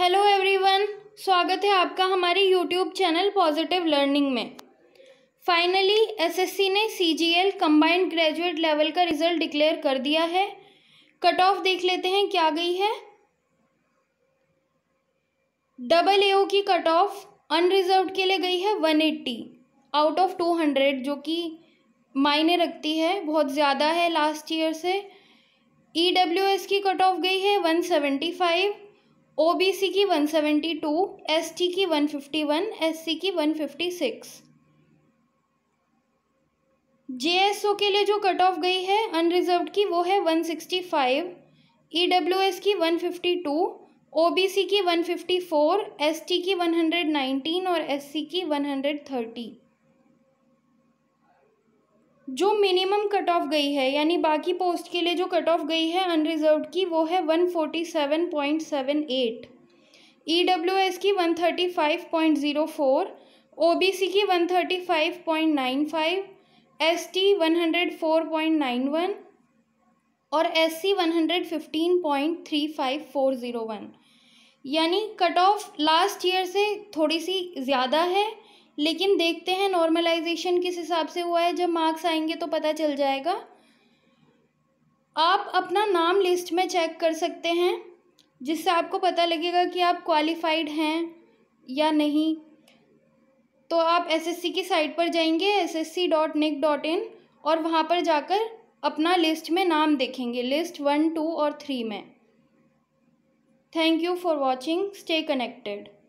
hello everyone स्वागत है आपका हमारे यूट्यूब चैनल पॉजिटिव लर्निंग में फाइनली एसएससी ने सीजीएल कंबाइंड ग्रेजुएट लेवल का रिजल्ट डिक्लेयर कर दिया है कट ऑफ देख लेते हैं क्या गई है डबल एओ की कट ऑफ अनरिजर्व के लिए गई है one eighty out of two hundred जो कि मायने रखती है बहुत ज़्यादा है लास्ट ईयर से ई डब्ल्यू एस की कट ऑफ गई है one seventy five O B C की one seventy two S T की one fifty one S C की one fifty six J S O के लिए जो कट ऑफ गई है अनरिजर्व की वो है one sixty five E W S की one fifty two O B C की one fifty four S T की वन हंड्रेड नाइनटीन और एस सी की वन हंड्रेड थर्टी जो मिनिमम कट ऑफ गई है यानी बाकी पोस्ट के लिए जो कट ऑफ गई है अनरिजर्व की वो है one forty seven point seven eight E W S की one thirty five point zero four O B C की one thirty five point nine five S T one hundred four point nine one और S C one hundred fifteen point three five four zero one यानी cut off last year से थोड़ी सी ज़्यादा है लेकिन देखते हैं नॉर्मलाइजेशन किस हिसाब से हुआ है जब मार्क्स आएंगे तो पता चल जाएगा आप अपना नाम लिस्ट में चेक कर सकते हैं जिससे आपको पता लगेगा कि आप क्वालिफाइड हैं या नहीं तो आप एसएससी की साइट पर जाएंगे S S C dot nic dot in और वहाँ पर जाकर अपना लिस्ट में नाम देखेंगे लिस्ट वन टू और थ्री में thank you for watching stay connected